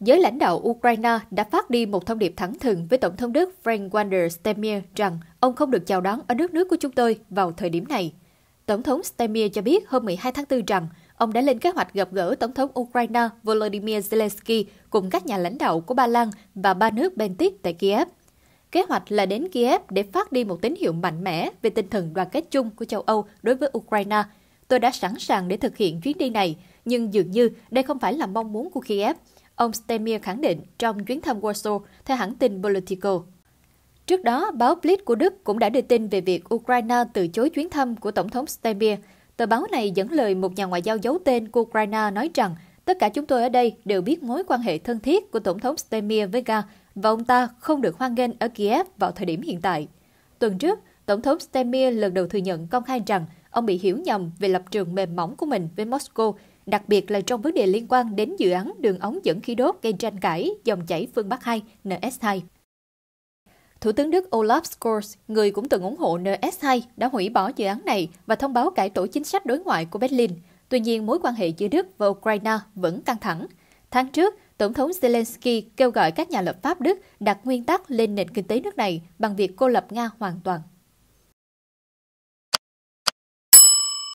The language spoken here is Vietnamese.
giới lãnh đạo Ukraine đã phát đi một thông điệp thẳng thừng với Tổng thống Đức Frank-Walter Steinmeier rằng ông không được chào đón ở nước nước của chúng tôi vào thời điểm này. Tổng thống Steinmeier cho biết hôm 12 tháng 4 rằng ông đã lên kế hoạch gặp gỡ Tổng thống Ukraine Volodymyr Zelensky cùng các nhà lãnh đạo của Ba Lan và ba nước Baltic tại Kiev. Kế hoạch là đến Kiev để phát đi một tín hiệu mạnh mẽ về tinh thần đoàn kết chung của châu Âu đối với Ukraine – Tôi đã sẵn sàng để thực hiện chuyến đi này, nhưng dường như đây không phải là mong muốn của Kiev, ông Stemir khẳng định trong chuyến thăm Warsaw theo hãng tin Politico. Trước đó, báo Blitz của Đức cũng đã đưa tin về việc Ukraine từ chối chuyến thăm của Tổng thống Steinmeier. Tờ báo này dẫn lời một nhà ngoại giao giấu tên của Ukraine nói rằng tất cả chúng tôi ở đây đều biết mối quan hệ thân thiết của Tổng thống Steinmeier với Nga và ông ta không được hoan nghênh ở Kiev vào thời điểm hiện tại. Tuần trước, Tổng thống Steinmeier lần đầu thừa nhận công khai rằng Ông bị hiểu nhầm về lập trường mềm mỏng của mình với Moscow, đặc biệt là trong vấn đề liên quan đến dự án đường ống dẫn khí đốt gây tranh cãi dòng chảy phương Bắc 2, NS2. Thủ tướng Đức Olaf Scholz, người cũng từng ủng hộ NS2, đã hủy bỏ dự án này và thông báo cải tổ chính sách đối ngoại của Berlin. Tuy nhiên, mối quan hệ giữa Đức và Ukraine vẫn căng thẳng. Tháng trước, Tổng thống Zelensky kêu gọi các nhà lập pháp Đức đặt nguyên tắc lên nền kinh tế nước này bằng việc cô lập Nga hoàn toàn.